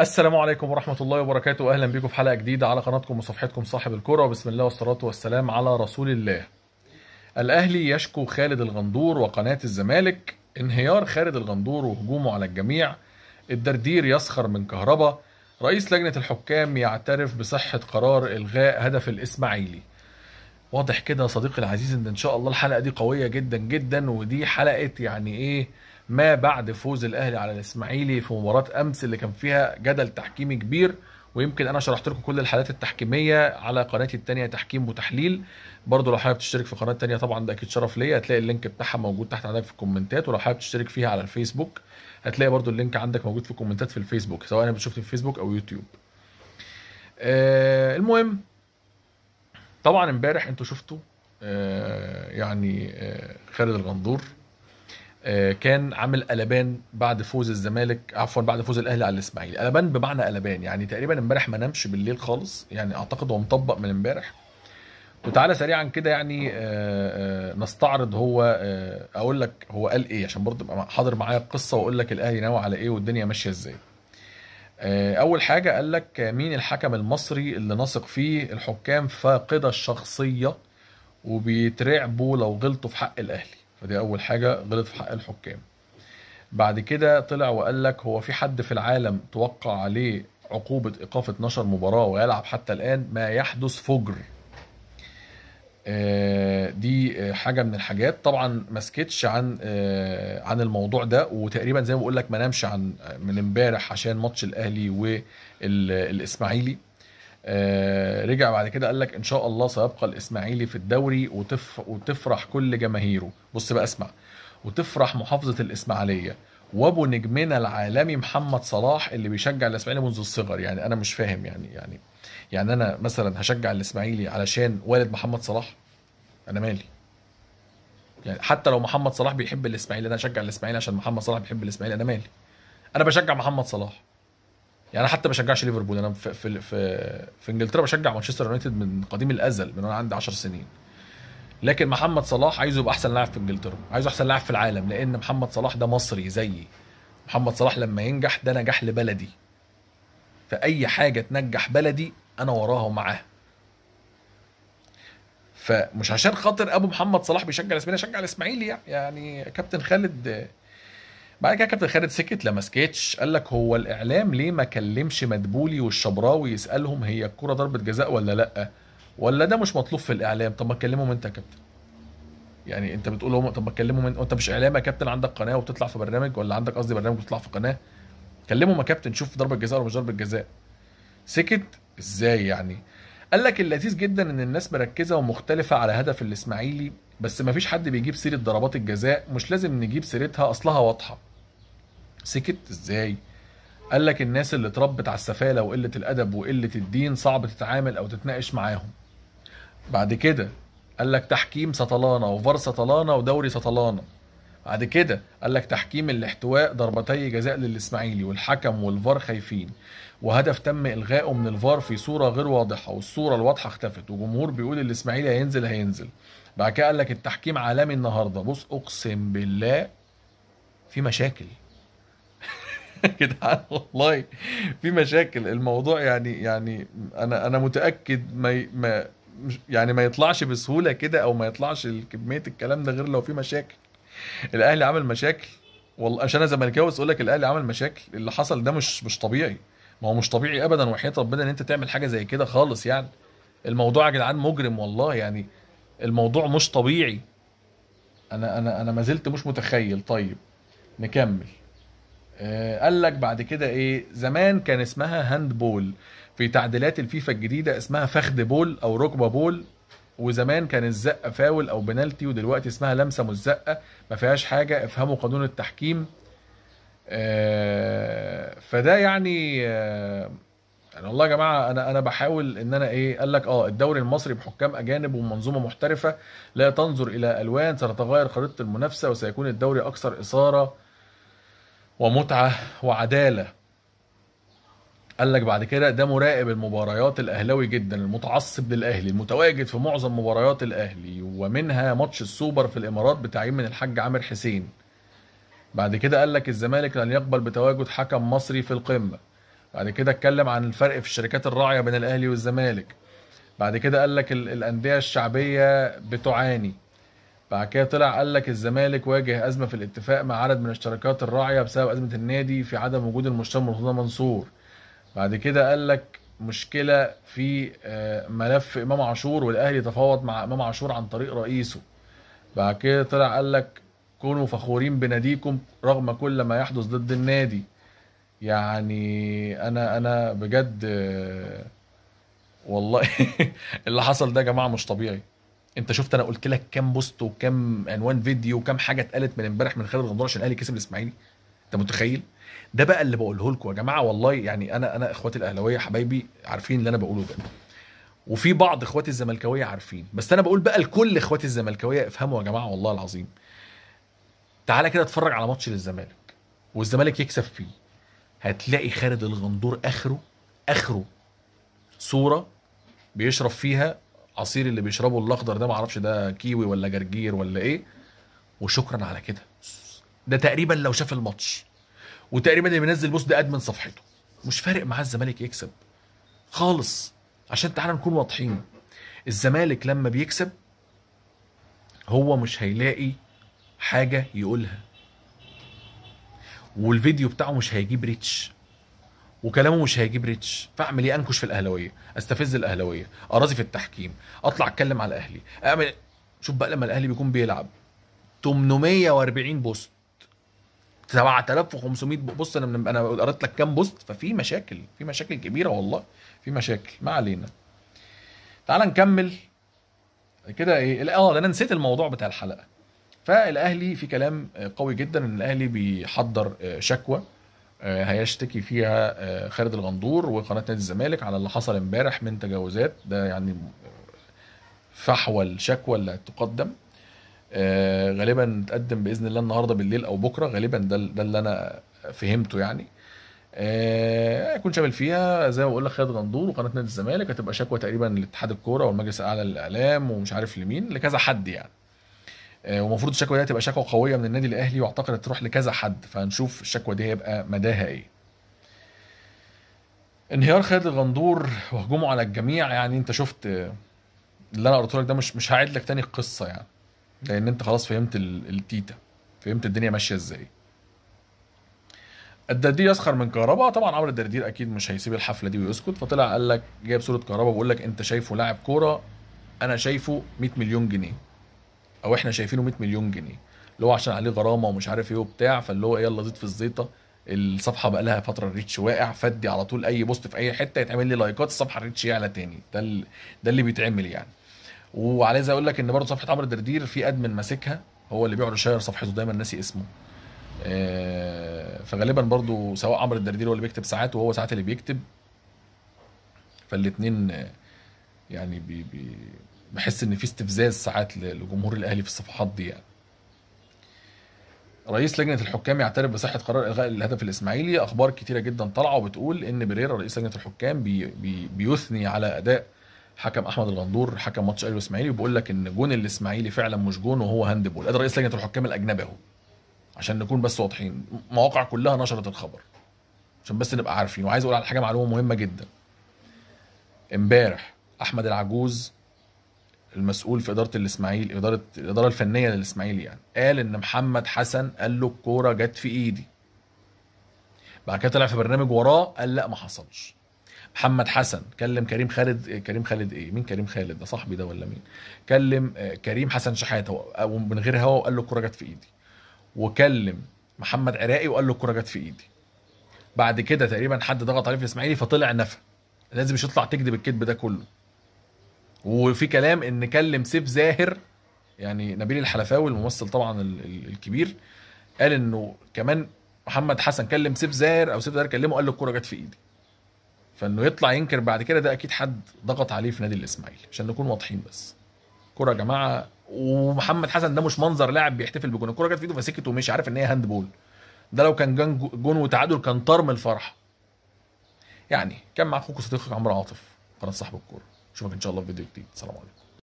السلام عليكم ورحمة الله وبركاته أهلا بكم في حلقة جديدة على قناتكم وصفحتكم صاحب الكرة بسم الله والصلاة والسلام على رسول الله الأهلي يشكو خالد الغندور وقناة الزمالك انهيار خالد الغندور وهجومه على الجميع الدردير يسخر من كهربا رئيس لجنة الحكام يعترف بصحة قرار إلغاء هدف الإسماعيلي واضح كده يا صديقي العزيز ان ان شاء الله الحلقة دي قوية جدا جدا ودي حلقة يعني ايه ما بعد فوز الاهلي على الاسماعيلي في مباراه امس اللي كان فيها جدل تحكيمي كبير ويمكن انا شرحت لكم كل الحالات التحكيميه على قناتي الثانيه تحكيم وتحليل برضو لو حابب تشترك في قناه ثانيه طبعا ده اكيد شرف ليا هتلاقي اللينك بتاعها موجود تحت عندك في الكومنتات ولو حابب تشترك فيها على الفيسبوك هتلاقي برضو اللينك عندك موجود في الكومنتات في الفيسبوك سواء انا بتشوفني في فيسبوك او يوتيوب آه المهم طبعا امبارح انتوا شفتوا آه يعني آه خالد الغندور آه، كان عامل قلبان بعد فوز الزمالك عفوا بعد فوز الاهلي على الاسماعيلي قلبان بمعنى قلبان يعني تقريبا امبارح ما نامش بالليل خالص يعني اعتقد هو مطبق من امبارح وتعالى سريعا كده يعني آه، آه، نستعرض هو اقول لك هو قال ايه عشان برضه تبقى حاضر معايا القصه واقول لك الاهلي ناوي على ايه والدنيا ماشيه ازاي اول حاجه قال لك مين الحكم المصري اللي نثق فيه الحكام فاقده الشخصيه وبيترعبوا لو غلطوا في حق الاهلي فدي اول حاجه غلط في حق الحكام بعد كده طلع وقال لك هو في حد في العالم توقع عليه عقوبة إيقاف 12 مباراة ويلعب حتى الآن ما يحدث فجر آه، دي آه، حاجة من الحاجات طبعا ما سكتش عن آه، عن الموضوع ده وتقريبا زي ما بقول لك ما نامش عن من امبارح عشان ماتش الأهلي والإسماعيلي آه، رجع بعد كده قال لك ان شاء الله سيبقى الاسماعيلي في الدوري وتف وتفرح كل جماهيره بص بقى اسمع وتفرح محافظه الاسماعيليه وابو نجمنا العالمي محمد صلاح اللي بيشجع الاسماعيلي منذ الصغر يعني انا مش فاهم يعني يعني يعني انا مثلا هشجع الاسماعيلي علشان والد محمد صلاح انا مالي يعني حتى لو محمد صلاح بيحب الاسماعيلي انا هشجع الاسماعيلي عشان محمد صلاح بيحب الاسماعيلي انا مالي انا بشجع محمد صلاح يعني انا حتى بشجعش ليفربول انا في في في, في انجلترا بشجع مانشستر يونايتد من قديم الازل من وانا عندي 10 سنين لكن محمد صلاح عايزه يبقى احسن لاعب في انجلترا عايزه احسن لاعب في العالم لان محمد صلاح ده مصري زيي محمد صلاح لما ينجح ده نجاح لبلدي فاي حاجه تنجح بلدي انا وراها ومعاها فمش عشان خاطر ابو محمد صلاح بيشجع الاسماعيلي اشجع الاسماعيلي يعني يعني كابتن خالد بعد كده كابتن خالد سكت لما سكتش قال لك هو الاعلام ليه ما كلمش مدبولي والشبراوي يسالهم هي الكره ضربه جزاء ولا لا ولا ده مش مطلوب في الاعلام طب ما تكلمهم انت يا كابتن يعني انت بتقول لهم طب ما تكلمهم انت انت مش اعلام يا كابتن عندك قناه وبتطلع في برنامج ولا عندك قصدي برنامج وبتطلع في قناه كلمهم يا كابتن شوف ضربه جزاء ولا مش ضربه جزاء سكت ازاي يعني قال لك اللذيذ جدا ان الناس مركزه ومختلفه على هدف الاسماعيلي بس مفيش حد بيجيب سيره ضربات الجزاء مش لازم نجيب سيرتها اصلها واضحه سكت ازاي قال لك الناس اللي اتربت على السفاله وقله الادب وقله الدين صعب تتعامل او تتناقش معاهم بعد كده قال لك تحكيم سطلانه وفار سطلانه ودوري سطلانه بعد كده قال لك تحكيم الاحتواء ضربتي جزاء للاسماعيلي والحكم والفار خايفين وهدف تم الغائه من الفار في صوره غير واضحه والصوره الواضحه اختفت وجمهور بيقول الاسماعيلي هينزل هينزل بعد كده قال لك التحكيم عالمي النهارده بص اقسم بالله في مشاكل جدعان والله في مشاكل الموضوع يعني يعني انا انا متاكد ما, ما يعني ما يطلعش بسهوله كده او ما يطلعش كميه الكلام ده غير لو في مشاكل الاهلي عمل مشاكل والله عشان انا زملكاوي بس اقول لك الاهلي عمل مشاكل اللي حصل ده مش مش طبيعي ما هو مش طبيعي ابدا وحياه ربنا ان انت تعمل حاجه زي كده خالص يعني الموضوع يا جدعان مجرم والله يعني الموضوع مش طبيعي انا انا انا ما زلت مش متخيل طيب نكمل آه، قال لك بعد كده ايه زمان كان اسمها هاند بول في تعديلات الفيفا الجديده اسمها فخد بول او ركبه بول وزمان كان الزقه فاول او بنالتي ودلوقتي اسمها لمسه مزقه ما فيهاش حاجه افهموا قانون التحكيم آه، فده يعني آه، انا والله يا جماعه انا انا بحاول ان انا ايه قال لك اه الدوري المصري بحكام اجانب ومنظومه محترفه لا تنظر الى الوان ستتغير خريطه المنافسه وسيكون الدوري اكثر اثاره ومتعه وعداله قال لك بعد كده ده مراقب المباريات الاهلاوي جدا المتعصب للاهلي المتواجد في معظم مباريات الاهلي ومنها ماتش السوبر في الامارات بتعيين من الحاج عامر حسين بعد كده قال لك الزمالك لن يقبل بتواجد حكم مصري في القمه بعد كده اتكلم عن الفرق في الشركات الراعيه بين الاهلي والزمالك بعد كده قال لك الانديه الشعبيه بتعاني بعد كده طلع قال لك الزمالك واجه ازمه في الاتفاق مع عدد من الشركات الراعيه بسبب ازمه النادي في عدم وجود المشتري مرتضى منصور بعد كده قال لك مشكله في آه، ملف امام عاشور والاهلي تفاوض مع امام عاشور عن طريق رئيسه بعد كده طلع قال لك كونوا فخورين بناديكم رغم كل ما يحدث ضد النادي يعني انا انا بجد آه، والله اللي حصل ده يا جماعه مش طبيعي انت شفت انا قلت لك كام بوست وكام عنوان فيديو وكام حاجه اتقالت من امبارح من خالد غندور عشان الاهلي كسب الاسماعيلي انت متخيل ده بقى اللي بقوله لكم يا جماعه والله يعني انا انا اخواتي الاهلاويه حبايبي عارفين اللي انا بقوله ده وفي بعض اخواتي الزملكاويه عارفين بس انا بقول بقى لكل اخواتي الزملكاويه افهموا يا جماعه والله العظيم تعالى كده اتفرج على ماتش للزمالك والزمالك يكسب فيه هتلاقي خالد الغندور اخره اخره صوره بيشرب فيها عصير اللي بيشربه الاخضر ده معرفش ده كيوي ولا جرجير ولا ايه وشكرا على كده ده تقريبا لو شاف الماتش وتقريبا اللي بينزل بوست ده ادمن صفحته مش فارق معاه الزمالك يكسب خالص عشان تعالى نكون واضحين الزمالك لما بيكسب هو مش هيلاقي حاجه يقولها والفيديو بتاعه مش هيجيب ريتش وكلامه مش هيجيب ريتش فاعمل ايه انكش في الاهلاويه استفز الاهلاويه اراضي في التحكيم اطلع اتكلم على الاهلي اعمل شوف بقى لما الاهلي بيكون بيلعب 840 بوست 7500 بص انا انا قريت لك كام بوست ففي مشاكل في مشاكل كبيره والله في مشاكل ما علينا تعال نكمل كده ايه اه ده انا نسيت الموضوع بتاع الحلقه فالاهلي في كلام قوي جدا ان الاهلي بيحضر آه، شكوى آه، هيشتكي فيها آه، خالد الغندور وقناه نادي الزمالك على اللي حصل امبارح من تجاوزات ده يعني آه، فحوى الشكوى اللي هتقدم غالبا تقدم باذن الله النهارده بالليل او بكره غالبا ده ده اللي انا فهمته يعني يكون شامل فيها زي ما بقول لك خالد غندور وقناه نادي الزمالك هتبقى شكوى تقريبا لاتحاد الكوره والمجلس الاعلى للاعلام ومش عارف لمين لكذا حد يعني آه، ومفروض الشكوى دي هتبقى شكوى قويه من النادي الاهلي واعتقد تروح لكذا حد فهنشوف الشكوى دي هيبقى مداها ايه انهيار خالد الغندور وهجومه على الجميع يعني انت شفت اللي انا قلته لك ده مش مش هعيد لك تاني القصه يعني لان انت خلاص فهمت التيتا فهمت الدنيا ماشيه ازاي الدردير يسخر من كهربا طبعا عمرو الدردير اكيد مش هيسيب الحفله دي ويسكت فطلع قال لك جايب صوره كهربا بيقول لك انت شايفه لاعب كوره انا شايفه 100 مليون جنيه او احنا شايفينه 100 مليون جنيه اللي هو عشان عليه غرامه ومش عارف ايه وبتاع فاللي هو إيه، يلا زيت في الزيطه الصفحه بقى لها فتره الريتش واقع فدي على طول اي بوست في اي حته يتعمل لي لايكات الصفحه الريتش يعلى تاني ده اللي ده اللي بيتعمل يعني وعليه اقول لك ان برضه صفحه عمرو الدردير في ادمن ماسكها هو اللي بيقعد يشير صفحته دايما ناسي اسمه آه، فغالبا برضه سواء عمرو الدردير هو اللي بيكتب ساعات وهو ساعات اللي بيكتب فالاثنين آه، يعني بي بي بحس ان في استفزاز ساعات لجمهور الاهلي في الصفحات دي يعني رئيس لجنه الحكام يعترف بصحه قرار الغاء الهدف الاسماعيلي اخبار كتيره جدا طالعه وبتقول ان بريرا رئيس لجنه الحكام بي بي بيثني على اداء حكم احمد الغندور حكم ماتش الاهلي والاسماعيلي وبيقول لك ان جون الاسماعيلي فعلا مش جون وهو هاند بول ده رئيس لجنه الحكام الاجنبي اهو عشان نكون بس واضحين مواقع كلها نشرت الخبر عشان بس نبقى عارفين وعايز اقول على حاجه معلومه مهمه جدا امبارح احمد العجوز المسؤول في اداره الاسماعيلي اداره الاداره الفنيه للاسماعيلي يعني قال ان محمد حسن قال له الكوره جت في ايدي بعد كده طلع في برنامج وراه قال لا ما حصلش محمد حسن كلم كريم خالد كريم خالد ايه مين كريم خالد ده صاحبي ده ولا مين كلم آه، كريم حسن شحاته ومن غير هوا وقال له الكوره جت في ايدي وكلم محمد عراقي وقال له الكوره جت في ايدي بعد كده تقريبا حد ضغط عليه في الاسماعيلي فطلع نفى لازم مش يطلع تكذب الكذب ده كله وفي كلام ان كلم سيف زاهر يعني نبيل الحلفاوي الممثل طبعا الكبير قال انه كمان محمد حسن كلم سيف زاهر او سيف زاهر كلمه قال له الكوره جت في ايدي فانه يطلع ينكر بعد كده ده اكيد حد ضغط عليه في نادي الاسماعيلي عشان نكون واضحين بس كره يا جماعه ومحمد حسن ده مش منظر لاعب بيحتفل بجون الكوره جت في ايده فسكت ومش عارف ان هي هاند بول ده لو كان جون جون وتعادل كان طرم الفرحه يعني كان مع اخوك صديقك عمرو عاطف قناه صاحب الكوره اشوفك ان شاء الله في فيديو جديد سلام عليكم